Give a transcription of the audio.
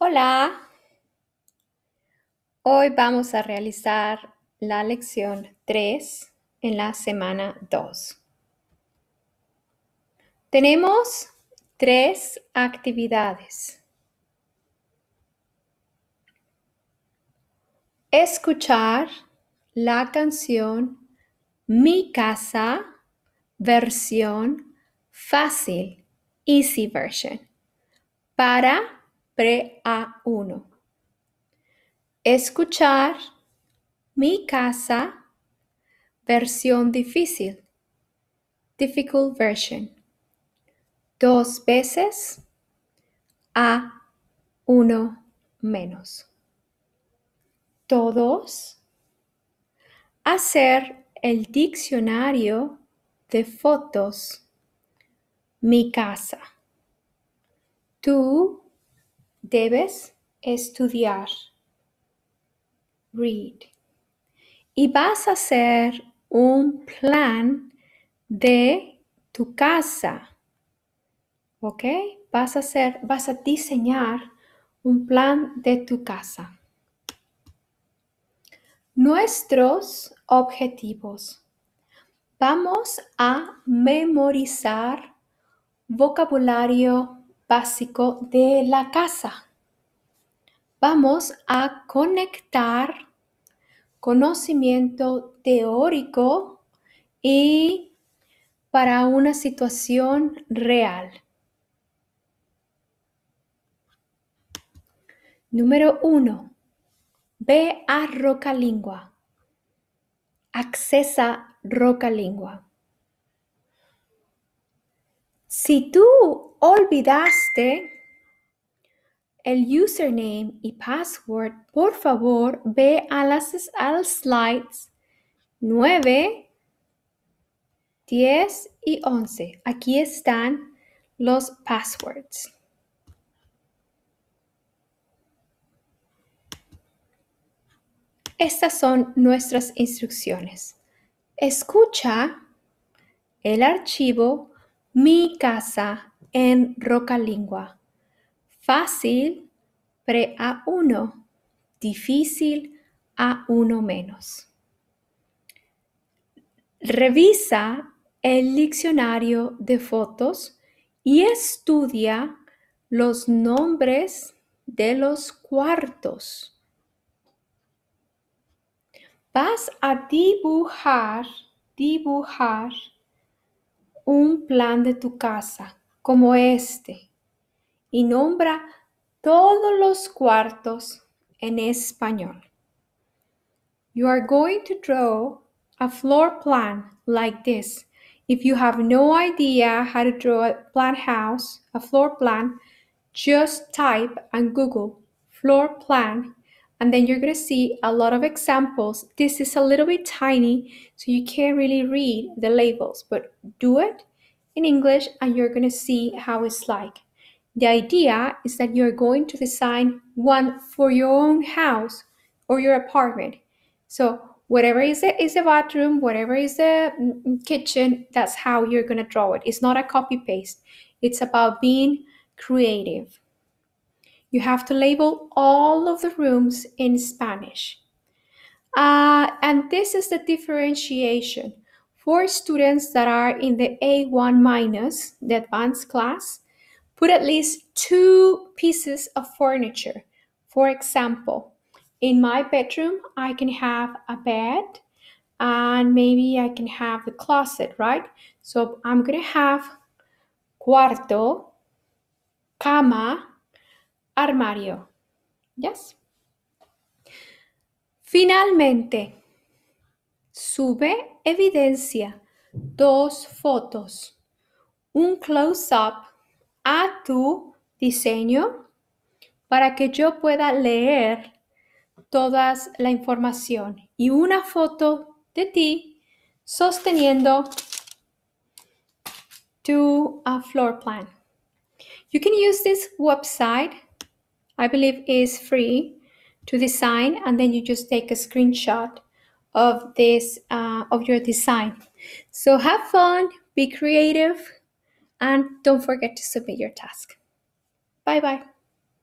Hola, hoy vamos a realizar la lección 3 en la semana 2. Tenemos tres actividades. Escuchar la canción Mi casa versión fácil, easy version, para a uno Escuchar mi casa, versión difícil, difficult version. Dos veces a uno menos. Todos. Hacer el diccionario de fotos. Mi casa. Tú Debes estudiar. Read. Y vas a hacer un plan de tu casa. ¿Ok? Vas a hacer, vas a diseñar un plan de tu casa. Nuestros objetivos. Vamos a memorizar vocabulario básico de la casa. Vamos a conectar conocimiento teórico y para una situación real. Número 1. Ve a Roca Lingua. Accesa Roca Lingua. Si tú olvidaste el username y password, por favor ve a las slides 9, 10 y 11. Aquí están los passwords. Estas son nuestras instrucciones. Escucha el archivo mi casa en Rocalingua. Fácil, pre a uno Difícil, a uno menos. Revisa el diccionario de fotos y estudia los nombres de los cuartos. Vas a dibujar, dibujar un plan de tu casa como este y nombra todos los cuartos en español. You are going to draw a floor plan like this. If you have no idea how to draw a plan house, a floor plan, just type and Google floor plan And then you're going to see a lot of examples. This is a little bit tiny, so you can't really read the labels, but do it in English and you're going to see how it's like. The idea is that you're going to design one for your own house or your apartment. So whatever is the, the bathroom, whatever is the mm, mm, kitchen, that's how you're going to draw it. It's not a copy paste. It's about being creative. You have to label all of the rooms in Spanish. Uh, and this is the differentiation for students that are in the A1 minus, the advanced class, put at least two pieces of furniture. For example, in my bedroom, I can have a bed and maybe I can have the closet, right? So I'm gonna have cuarto, cama, armario. Yes. Finalmente, sube evidencia, dos fotos, un close-up a tu diseño para que yo pueda leer toda la información y una foto de ti sosteniendo tu ah, floor plan. You can use this website I believe is free to design, and then you just take a screenshot of this uh, of your design. So have fun, be creative, and don't forget to submit your task. Bye bye.